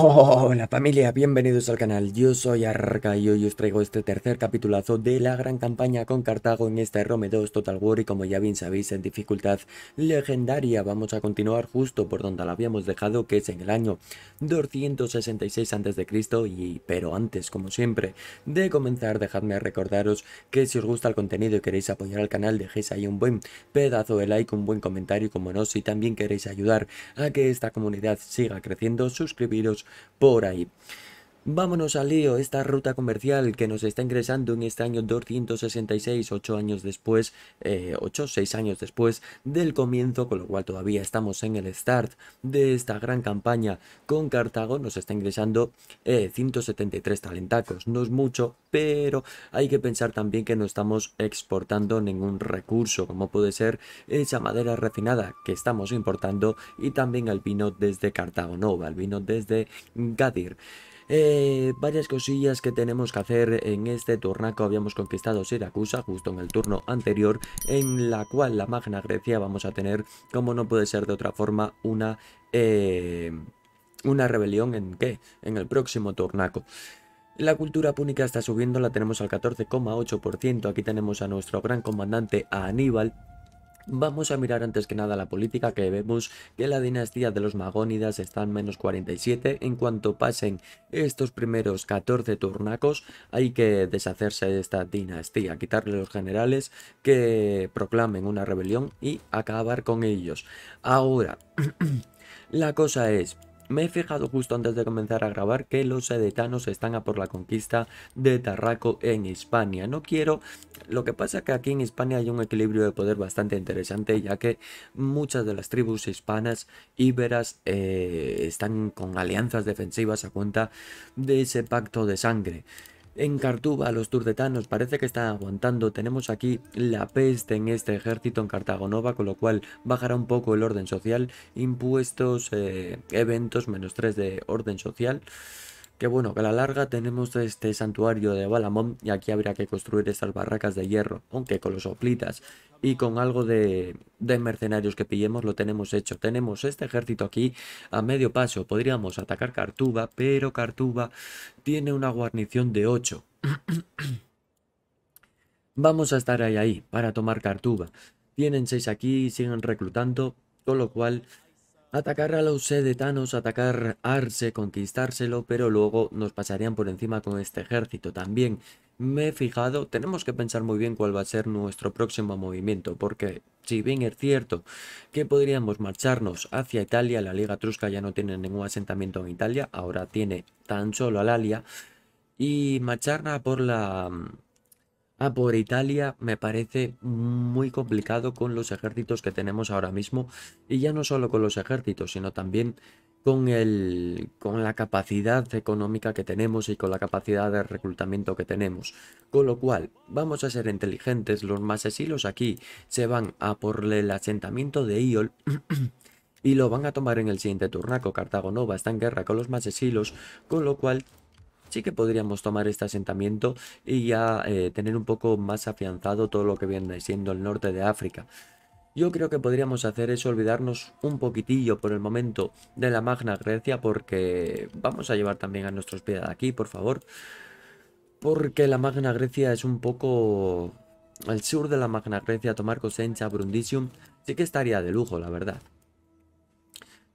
Hola familia, bienvenidos al canal, yo soy Arca y hoy os traigo este tercer capitulazo de la gran campaña con Cartago en este Rome 2 Total War y como ya bien sabéis en dificultad legendaria vamos a continuar justo por donde la habíamos dejado que es en el año 266 a.C. y pero antes como siempre de comenzar dejadme recordaros que si os gusta el contenido y queréis apoyar al canal dejéis ahí un buen pedazo de like, un buen comentario como no si también queréis ayudar a que esta comunidad siga creciendo suscribiros por ahí. Vámonos al lío, esta ruta comercial que nos está ingresando en este año 266, 8 años después, eh, 8 6 años después del comienzo, con lo cual todavía estamos en el start de esta gran campaña con Cartago, nos está ingresando 173 eh, talentacos, no es mucho, pero hay que pensar también que no estamos exportando ningún recurso, como puede ser esa madera refinada que estamos importando y también el vino desde Cartago Nova, el vino desde Gadir. Eh, varias cosillas que tenemos que hacer en este turnaco. Habíamos conquistado Siracusa justo en el turno anterior, en la cual la Magna Grecia vamos a tener, como no puede ser de otra forma, una... Eh, una rebelión en qué? En el próximo turnaco. La cultura púnica está subiendo, la tenemos al 14,8%. Aquí tenemos a nuestro gran comandante, Aníbal, Vamos a mirar antes que nada la política que vemos que la dinastía de los Magónidas está en menos 47. En cuanto pasen estos primeros 14 turnacos hay que deshacerse de esta dinastía, quitarle los generales que proclamen una rebelión y acabar con ellos. Ahora, la cosa es... Me he fijado justo antes de comenzar a grabar que los sedetanos están a por la conquista de Tarraco en Hispania. No quiero... Lo que pasa es que aquí en Hispania hay un equilibrio de poder bastante interesante, ya que muchas de las tribus hispanas íberas eh, están con alianzas defensivas a cuenta de ese pacto de sangre. En Cartuba los turdetanos parece que están aguantando, tenemos aquí la peste en este ejército en Cartagonova, con lo cual bajará un poco el orden social, impuestos, eh, eventos, menos 3 de orden social. Que bueno, que a la larga tenemos este santuario de Balamón y aquí habría que construir estas barracas de hierro, aunque con los soplitas y con algo de, mercenarios que pillemos lo tenemos hecho. Tenemos este ejército aquí a medio paso, podríamos atacar Cartuba, pero Cartuba tiene una guarnición de 8. Vamos a estar ahí, ahí para tomar Cartuba. Tienen 6 aquí, y siguen reclutando, con lo cual Atacar a los sedetanos, atacar Arce, conquistárselo, pero luego nos pasarían por encima con este ejército. También me he fijado, tenemos que pensar muy bien cuál va a ser nuestro próximo movimiento, porque si bien es cierto que podríamos marcharnos hacia Italia, la Liga Trusca ya no tiene ningún asentamiento en Italia, ahora tiene tan solo Alalia, y marcharla por la a ah, por Italia me parece muy complicado con los ejércitos que tenemos ahora mismo y ya no solo con los ejércitos sino también con, el, con la capacidad económica que tenemos y con la capacidad de reclutamiento que tenemos. Con lo cual, vamos a ser inteligentes, los masesilos aquí se van a por el asentamiento de Iol y lo van a tomar en el siguiente turnaco. Cartago Nova está en guerra con los masesilos, con lo cual sí que podríamos tomar este asentamiento y ya eh, tener un poco más afianzado todo lo que viene siendo el norte de África. Yo creo que podríamos hacer eso, olvidarnos un poquitillo por el momento de la Magna Grecia porque vamos a llevar también a nuestros pies aquí, por favor. Porque la Magna Grecia es un poco... al sur de la Magna Grecia, tomar Cosencha, Brundisium, sí que estaría de lujo, la verdad.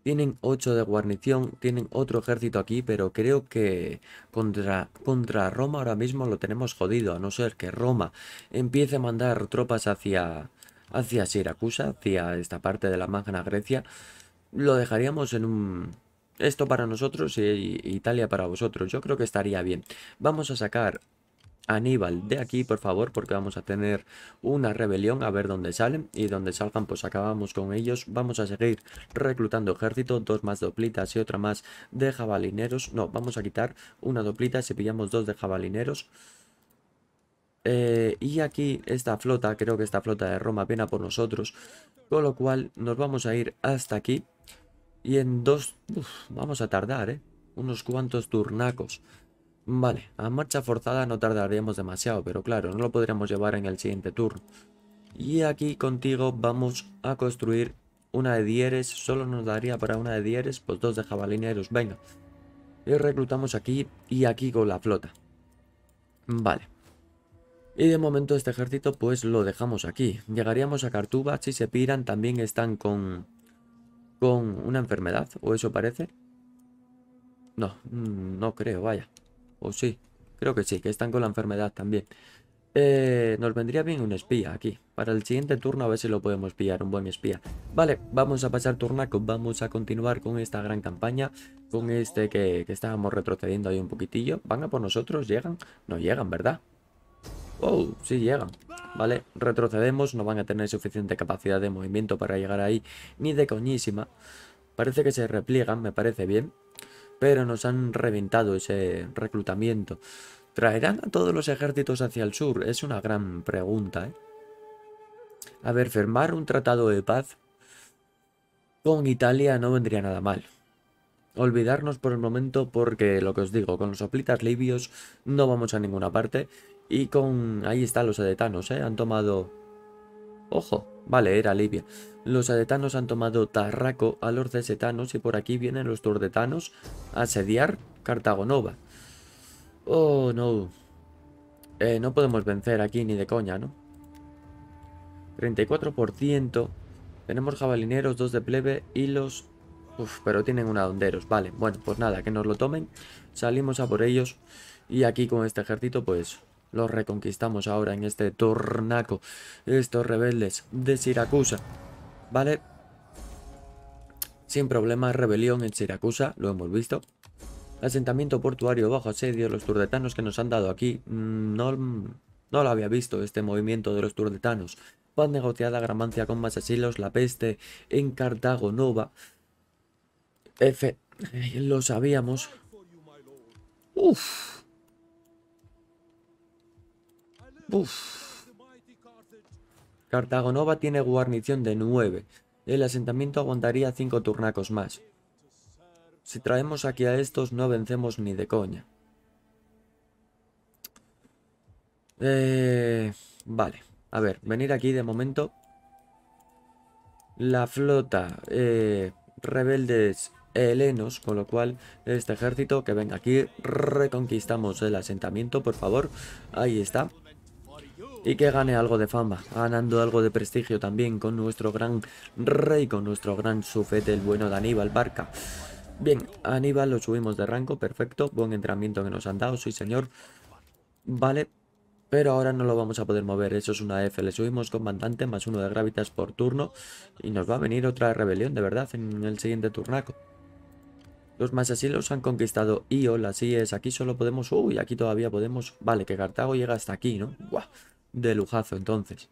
Tienen 8 de guarnición, tienen otro ejército aquí, pero creo que contra, contra Roma ahora mismo lo tenemos jodido, a no ser que Roma empiece a mandar tropas hacia, hacia Siracusa, hacia esta parte de la Magna Grecia. Lo dejaríamos en un, esto para nosotros y Italia para vosotros. Yo creo que estaría bien. Vamos a sacar Aníbal de aquí, por favor, porque vamos a tener una rebelión, a ver dónde salen y donde salgan, pues acabamos con ellos. Vamos a seguir reclutando ejército, dos más doplitas y otra más de jabalineros. No, vamos a quitar una doplita si pillamos dos de jabalineros. Eh, y aquí esta flota, creo que esta flota de Roma viene por nosotros, con lo cual nos vamos a ir hasta aquí. Y en dos... vamos a tardar, ¿eh? Unos cuantos turnacos. Vale, a marcha forzada no tardaríamos demasiado, pero claro, no lo podríamos llevar en el siguiente turno. Y aquí contigo vamos a construir una de dieres, solo nos daría para una de dieres, pues dos de jabalineros, venga. Y reclutamos aquí y aquí con la flota. Vale. Y de momento este ejército pues lo dejamos aquí. Llegaríamos a Cartuba, si se piran también están con, con una enfermedad, o eso parece. No, mm, no creo, vaya. O oh, sí, creo que sí, que están con la enfermedad también. Eh, nos vendría bien un espía aquí. Para el siguiente turno a ver si lo podemos pillar, un buen espía. Vale, vamos a pasar turnaco, vamos a continuar con esta gran campaña, con este que, que estábamos retrocediendo ahí un poquitillo. ¿Van a por nosotros? ¿Llegan? No llegan, ¿verdad? Oh, sí llegan. Vale, retrocedemos, no van a tener suficiente capacidad de movimiento para llegar ahí, ni de coñísima. Parece que se repliegan, me parece bien pero nos han reventado ese reclutamiento. ¿Traerán a todos los ejércitos hacia el sur? Es una gran pregunta, ¿eh? A ver, firmar un tratado de paz con Italia no vendría nada mal. Olvidarnos por el momento porque, lo que os digo, con los soplitas libios no vamos a ninguna parte. Y con... ahí están los adetanos, ¿eh? Han tomado Ojo, vale, era Libia. Los adetanos han tomado Tarraco a los desetanos y por aquí vienen los turdetanos a asediar Cartagonova. Oh, no. Eh, no podemos vencer aquí ni de coña, ¿no? 34%. Tenemos jabalineros, dos de plebe y los... Uf, pero tienen una honderos. Vale, bueno, pues nada, que nos lo tomen. Salimos a por ellos. Y aquí con este ejército, pues, los reconquistamos ahora en este tornaco. Estos rebeldes de Siracusa. ¿Vale? Sin problemas, rebelión en Siracusa, lo hemos visto. Asentamiento portuario bajo asedio, los turdetanos que nos han dado aquí. Mm, no, no lo había visto este movimiento de los turdetanos. Paz negociada, gramancia con más asilos, la peste en Cartago Nova. F, eh, lo sabíamos. Uf, Cartagonova tiene guarnición de 9. El asentamiento aguantaría 5 turnacos más. Si traemos aquí a estos no vencemos ni de coña. Eh, vale, a ver, venir aquí de momento. La flota eh, rebeldes helenos, con lo cual este ejército que venga aquí, reconquistamos el asentamiento, por favor. Ahí está y que gane algo de fama, ganando algo de prestigio también con nuestro gran rey, con nuestro gran sufete, el bueno de Aníbal Barca. Bien, Aníbal lo subimos de rango, perfecto, buen entrenamiento que nos han dado, sí señor. Vale, pero ahora no lo vamos a poder mover, eso es una F. Le subimos comandante más uno de gravitas por turno y nos va a venir otra rebelión, de verdad, en el siguiente turnaco. Los más así los han conquistado Iol, así es, aquí solo podemos... Uy, aquí todavía podemos... Vale, que Cartago llega hasta aquí, ¿no? guau de lujazo entonces.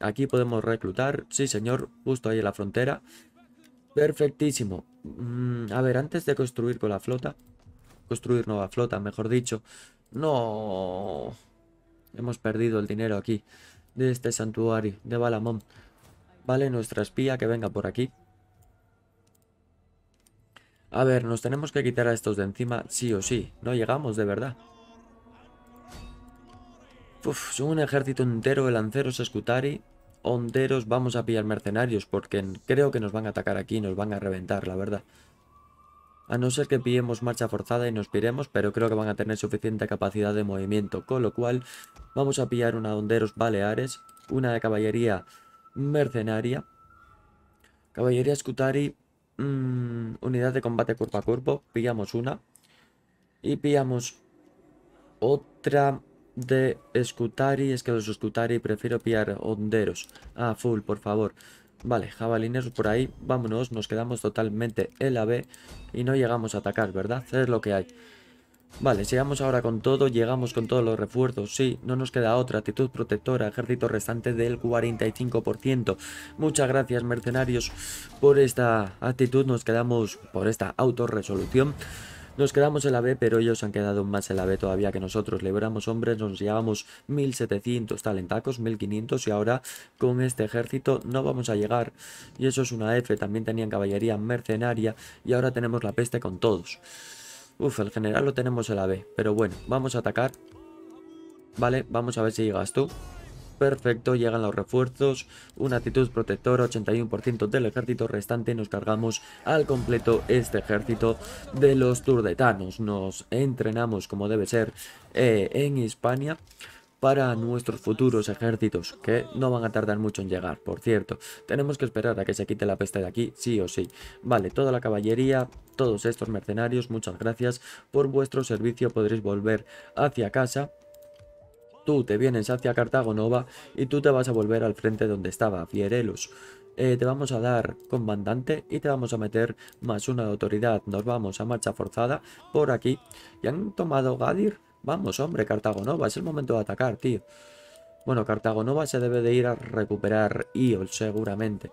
Aquí podemos reclutar, sí señor, justo ahí en la frontera. Perfectísimo. Mm, a ver, antes de construir con la flota, construir nueva flota, mejor dicho. No. Hemos perdido el dinero aquí, de este santuario, de Balamón. Vale, nuestra espía que venga por aquí. A ver, nos tenemos que quitar a estos de encima sí o sí. No llegamos, de verdad son un ejército entero de lanceros escutari. Honderos, vamos a pillar mercenarios porque creo que nos van a atacar aquí, nos van a reventar, la verdad. A no ser que pillemos marcha forzada y nos piremos, pero creo que van a tener suficiente capacidad de movimiento, con lo cual vamos a pillar una de honderos baleares, una de caballería mercenaria, caballería escutari, mm, unidad de combate cuerpo a cuerpo, pillamos una y pillamos otra de escutari. Es que los escutari prefiero pillar honderos. A ah, full, por favor. Vale, jabalines por ahí. Vámonos, nos quedamos totalmente en la B. Y no llegamos a atacar, ¿verdad? Es lo que hay. Vale, sigamos ahora con todo, llegamos con todos los refuerzos, sí, no nos queda otra, actitud protectora, ejército restante del 45%. Muchas gracias mercenarios por esta actitud, nos quedamos por esta autorresolución. Nos quedamos en la B, pero ellos han quedado más en la B todavía que nosotros. Liberamos hombres, nos llevamos 1700 talentacos, 1500 y ahora con este ejército no vamos a llegar. Y eso es una F, también tenían caballería mercenaria y ahora tenemos la peste con todos. Uf, el general lo tenemos en la B, pero bueno, vamos a atacar. Vale, vamos a ver si llegas tú. Perfecto, llegan los refuerzos, una actitud protectora, 81% del ejército restante, nos cargamos al completo este ejército de los turdetanos. Nos entrenamos como debe ser eh, en España para nuestros futuros ejércitos, que no van a tardar mucho en llegar, por cierto. Tenemos que esperar a que se quite la peste de aquí, sí o sí. Vale, toda la caballería, todos estos mercenarios, muchas gracias por vuestro servicio, podréis volver hacia casa Tú te vienes hacia Cartago Nova y tú te vas a volver al frente donde estaba, Fierelos. Eh, te vamos a dar comandante y te vamos a meter más una de autoridad. Nos vamos a marcha forzada por aquí. ¿Y han tomado Gadir? Vamos, hombre, Cartago Nova, es el momento de atacar, tío. Bueno, Cartago Nova se debe de ir a recuperar Iol, seguramente.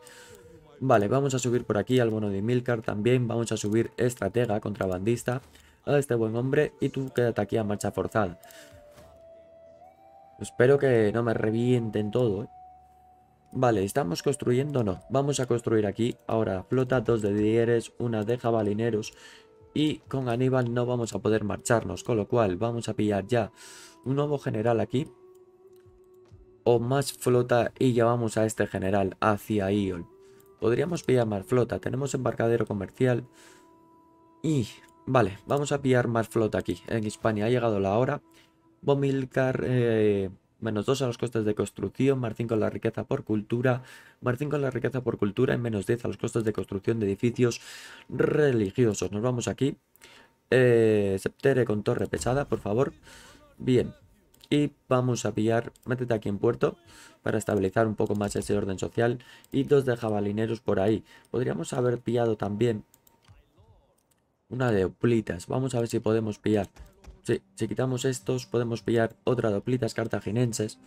Vale, vamos a subir por aquí al bono de Milcar también. Vamos a subir estratega, contrabandista, a este buen hombre. Y tú quédate aquí a marcha forzada. Espero que no me revienten todo, ¿eh? Vale, ¿estamos construyendo? No. Vamos a construir aquí ahora flota, dos de dieres, una de jabalineros. Y con Aníbal no vamos a poder marcharnos, con lo cual vamos a pillar ya un nuevo general aquí. O más flota y llevamos a este general hacia Ion. Podríamos pillar más flota. Tenemos embarcadero comercial. Y... Vale, vamos a pillar más flota aquí, en España. Ha llegado la hora. Bomilcar eh, menos 2 a los costes de construcción, más 5 a la riqueza por cultura, más 5 a la riqueza por cultura y menos 10 a los costes de construcción de edificios religiosos. Nos vamos aquí. Eh, septere con torre pesada, por favor. Bien. Y vamos a pillar, métete aquí en puerto para estabilizar un poco más ese orden social. Y dos de jabalineros por ahí. Podríamos haber pillado también una de oplitas. Vamos a ver si podemos pillar si quitamos estos podemos pillar otra doplitas cartaginenses.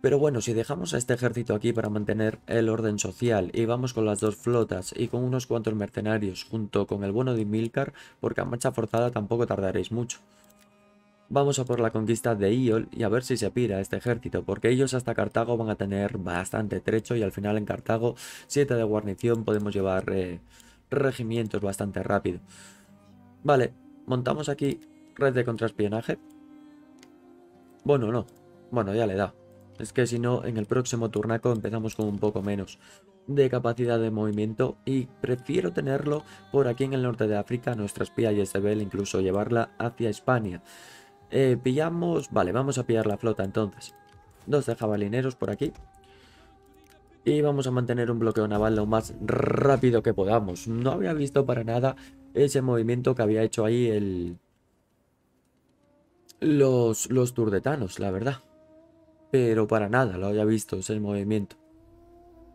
Pero bueno, si dejamos a este ejército aquí para mantener el orden social y vamos con las dos flotas y con unos cuantos mercenarios junto con el bueno de Milcar, porque a marcha forzada tampoco tardaréis mucho. Vamos a por la conquista de Iol y a ver si se pira este ejército, porque ellos hasta Cartago van a tener bastante trecho y al final en Cartago siete de guarnición podemos llevar eh, regimientos bastante rápido. Vale, Montamos aquí red de contraespionaje. Bueno, no. Bueno, ya le da. Es que si no, en el próximo turnaco empezamos con un poco menos de capacidad de movimiento y prefiero tenerlo por aquí en el norte de África, nuestra espía Jezebel, incluso llevarla hacia España. Eh, pillamos... Vale, vamos a pillar la flota entonces. Dos jabalineros por aquí. Y vamos a mantener un bloqueo naval lo más rápido que podamos. No había visto para nada ese movimiento que había hecho ahí el... Los, los turdetanos, la verdad. Pero para nada lo había visto ese movimiento.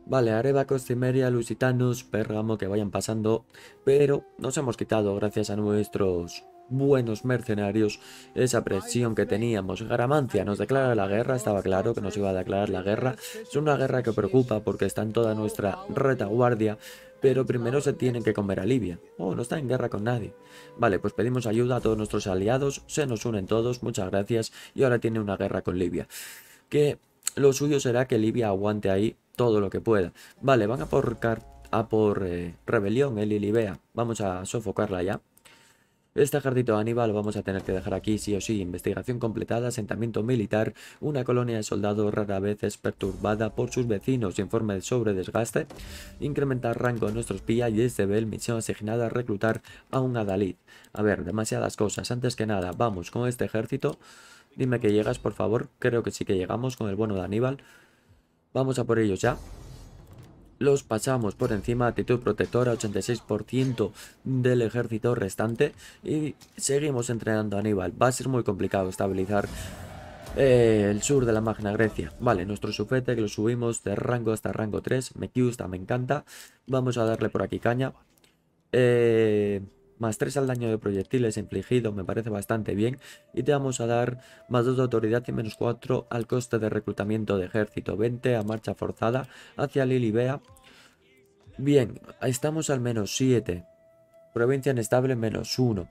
Vale, Areva, Costimeria, Lusitanos, Pérgamo que vayan pasando, pero nos hemos quitado gracias a nuestros buenos mercenarios esa presión que teníamos. Garamancia nos declara la guerra, estaba claro que nos iba a declarar la guerra. Es una guerra que preocupa porque está en toda nuestra retaguardia pero primero se tienen que comer a Libia. Oh, no está en guerra con nadie. Vale, pues pedimos ayuda a todos nuestros aliados, se nos unen todos, muchas gracias, y ahora tiene una guerra con Libia. Que lo suyo será que Libia aguante ahí todo lo que pueda. Vale, van a por, por eh, rebelión en Libia. Vamos a sofocarla ya. Este ejército Aníbal lo vamos a tener que dejar aquí sí o sí. Investigación completada, asentamiento militar, una colonia de soldados rara vez es perturbada por sus vecinos. Informe sobre desgaste, incrementar rango de nuestros espía y este e misión asignada a reclutar a un adalid. A ver, demasiadas cosas. Antes que nada, vamos con este ejército. Dime que llegas, por favor. Creo que sí que llegamos con el bueno de Aníbal. Vamos a por ellos ya los pasamos por encima, actitud protectora 86% del ejército restante y seguimos entrenando a Aníbal, va a ser muy complicado estabilizar eh, el sur de la Magna Grecia. Vale, nuestro sufete que lo subimos de rango hasta rango 3. Me gusta, me encanta. Vamos a darle por aquí caña. Eh, más 3 al daño de proyectiles infligido me parece bastante bien y te vamos a dar más 2 de autoridad y menos 4 al coste de reclutamiento de ejército 20 a marcha forzada hacia Lilibea. Bien, estamos al menos 7, provincia inestable menos 1.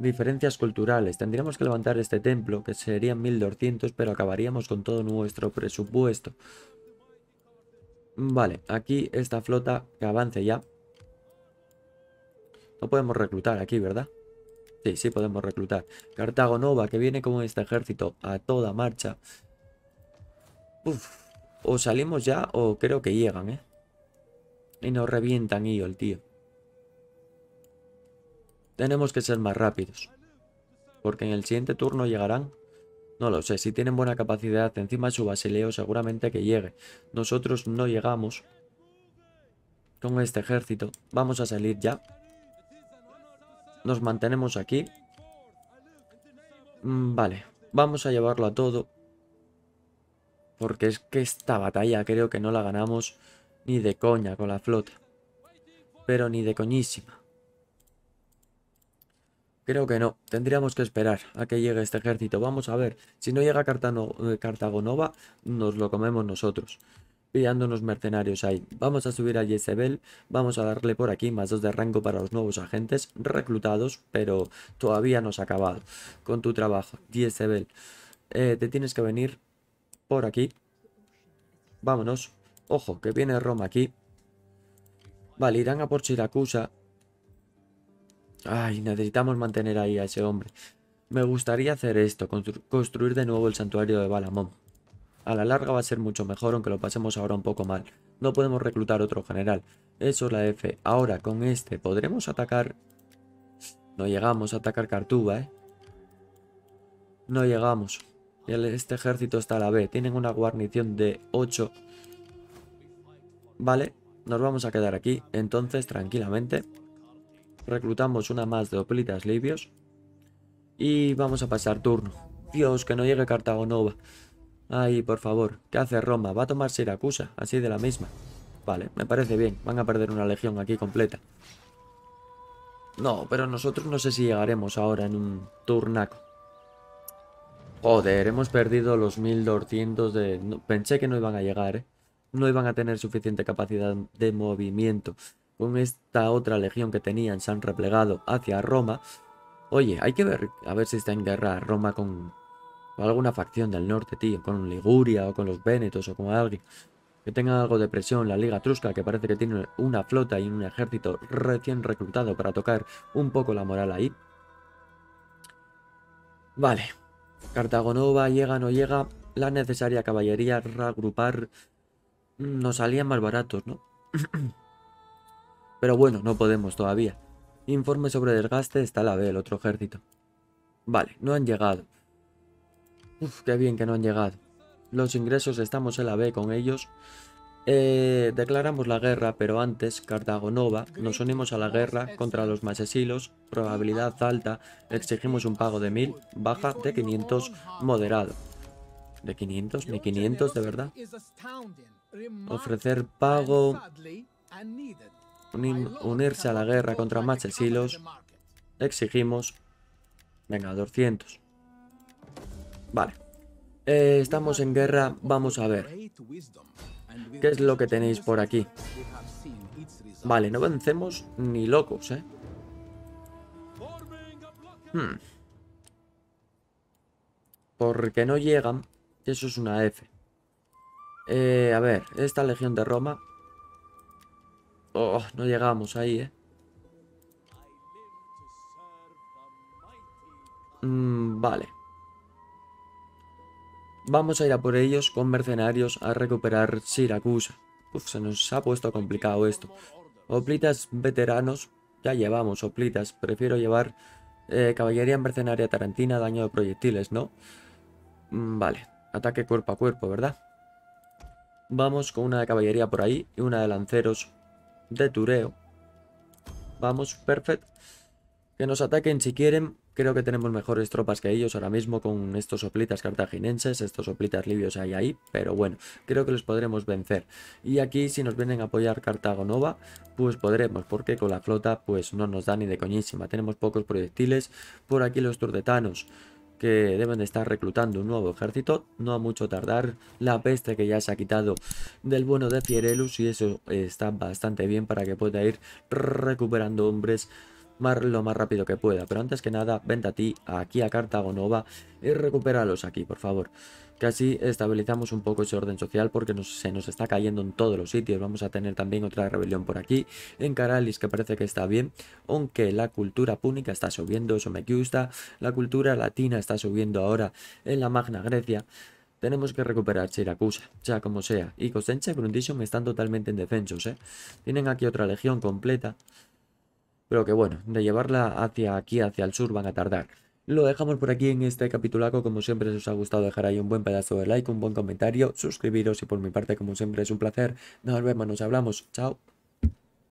Diferencias culturales. Tendríamos que levantar este templo, que serían 1200, pero acabaríamos con todo nuestro presupuesto. Vale, aquí esta flota que avance ya. No podemos reclutar aquí, ¿verdad? Sí, sí podemos reclutar. Cartago Nova, que viene con este ejército a toda marcha. o salimos ya o creo que llegan, ¿eh? Y nos revientan ellos, el tío. Tenemos que ser más rápidos. Porque en el siguiente turno llegarán. No lo sé, si tienen buena capacidad, encima de su basileo seguramente que llegue. Nosotros no llegamos con este ejército. Vamos a salir ya. Nos mantenemos aquí. Mm, vale, vamos a llevarlo a todo. Porque es que esta batalla creo que no la ganamos ni de coña con la flota. Pero ni de coñísima. Creo que no. Tendríamos que esperar a que llegue este ejército. Vamos a ver. Si no llega Cartano, eh, Cartagonova, nos lo comemos nosotros pillando unos mercenarios ahí. Vamos a subir a Jezebel, vamos a darle por aquí más dos de rango para los nuevos agentes reclutados, pero todavía no se ha acabado con tu trabajo. Jezebel, eh, te tienes que venir por aquí. Vámonos. Ojo, que viene Roma aquí. Vale, irán a por Siracusa. Ay, necesitamos mantener ahí a ese hombre. Me gustaría hacer esto, construir de nuevo el santuario de Balamón. A la larga va a ser mucho mejor aunque lo pasemos ahora un poco mal. No podemos reclutar otro general. Eso es la F. Ahora con este podremos atacar... No llegamos a atacar Cartuba, ¿eh? No llegamos. Este ejército está a la B. Tienen una guarnición de 8. Vale, nos vamos a quedar aquí. Entonces, tranquilamente, reclutamos una más de oplitas libios. Y vamos a pasar turno. Dios, que no llegue Cartagonova. Ay, por favor, ¿qué hace Roma? Va a tomar Siracusa, así de la misma. Vale, me parece bien. Van a perder una legión aquí completa. No, pero nosotros no sé si llegaremos ahora en un turnaco. Joder, hemos perdido los 1200 de... pensé que no iban a llegar, ¿eh? No iban a tener suficiente capacidad de movimiento. Con esta otra legión que tenían se han replegado hacia Roma. Oye, hay que ver a ver si está en guerra Roma con o alguna facción del norte, tío, con Liguria o con los Vénetos o con alguien que tenga algo de presión, la Liga Trusca que parece que tiene una flota y un ejército recién reclutado para tocar un poco la moral ahí. Vale, Cartagonova llega, no llega, la necesaria caballería, reagrupar, mm, nos salían más baratos, ¿no? Pero bueno, no podemos todavía. Informe sobre desgaste, está la B, el otro ejército. Vale, no han llegado. Uf, qué bien que no han llegado. Los ingresos estamos en la B con ellos. Eh, declaramos la guerra, pero antes, Cartago Nova, nos unimos a la guerra contra los masesilos, probabilidad alta, exigimos un pago de 1000, baja de 500, moderado. ¿De 500? ¿De 500 de verdad? Ofrecer pago... unirse a la guerra contra masesilos, exigimos... Venga, 200. Vale. Eh, estamos en guerra, vamos a ver. ¿Qué es lo que tenéis por aquí? Vale, no vencemos ni locos, ¿eh? Hmm. Porque no llegan. Eso es una F. Eh, a ver, esta legión de Roma. Oh, no llegamos ahí, ¿eh? Mm, vale. Vamos a ir a por ellos con mercenarios a recuperar Siracusa. Uf, se nos ha puesto complicado esto. Oplitas veteranos, ya llevamos oplitas. Prefiero llevar eh, caballería mercenaria tarantina, daño de proyectiles, ¿no? Mm, vale, ataque cuerpo a cuerpo, ¿verdad? Vamos con una de caballería por ahí y una de lanceros de tureo. Vamos, perfecto. Que nos ataquen si quieren. Creo que tenemos mejores tropas que ellos ahora mismo con estos soplitas cartaginenses, estos soplitas libios hay ahí, pero bueno, creo que los podremos vencer. Y aquí si nos vienen a apoyar Cartago Nova, pues podremos, porque con la flota pues no nos da ni de coñísima. Tenemos pocos proyectiles, por aquí los turdetanos que deben de estar reclutando un nuevo ejército, no a mucho tardar, la peste que ya se ha quitado del bueno de Fierelus y eso está bastante bien para que pueda ir recuperando hombres lo más rápido que pueda. Pero antes que nada, vente a ti, aquí a Cartago Nova y recupéralos aquí, por favor. Que así estabilizamos un poco ese orden social porque se nos está cayendo en todos los sitios. Vamos a tener también otra rebelión por aquí, en Caralis, que parece que está bien. Aunque la cultura púnica está subiendo, eso me gusta. La cultura latina está subiendo ahora en la Magna Grecia. Tenemos que recuperar Siracusa, sea como sea. Y Cosencha y me están totalmente indefensos, ¿eh? Tienen aquí otra legión completa. Pero que bueno, de llevarla hacia aquí, hacia el sur, van a tardar. Lo dejamos por aquí en este capitulaco, como siempre si os ha gustado dejar ahí un buen pedazo de like, un buen comentario, suscribiros y por mi parte como siempre es un placer. Nos vemos, nos hablamos, chao.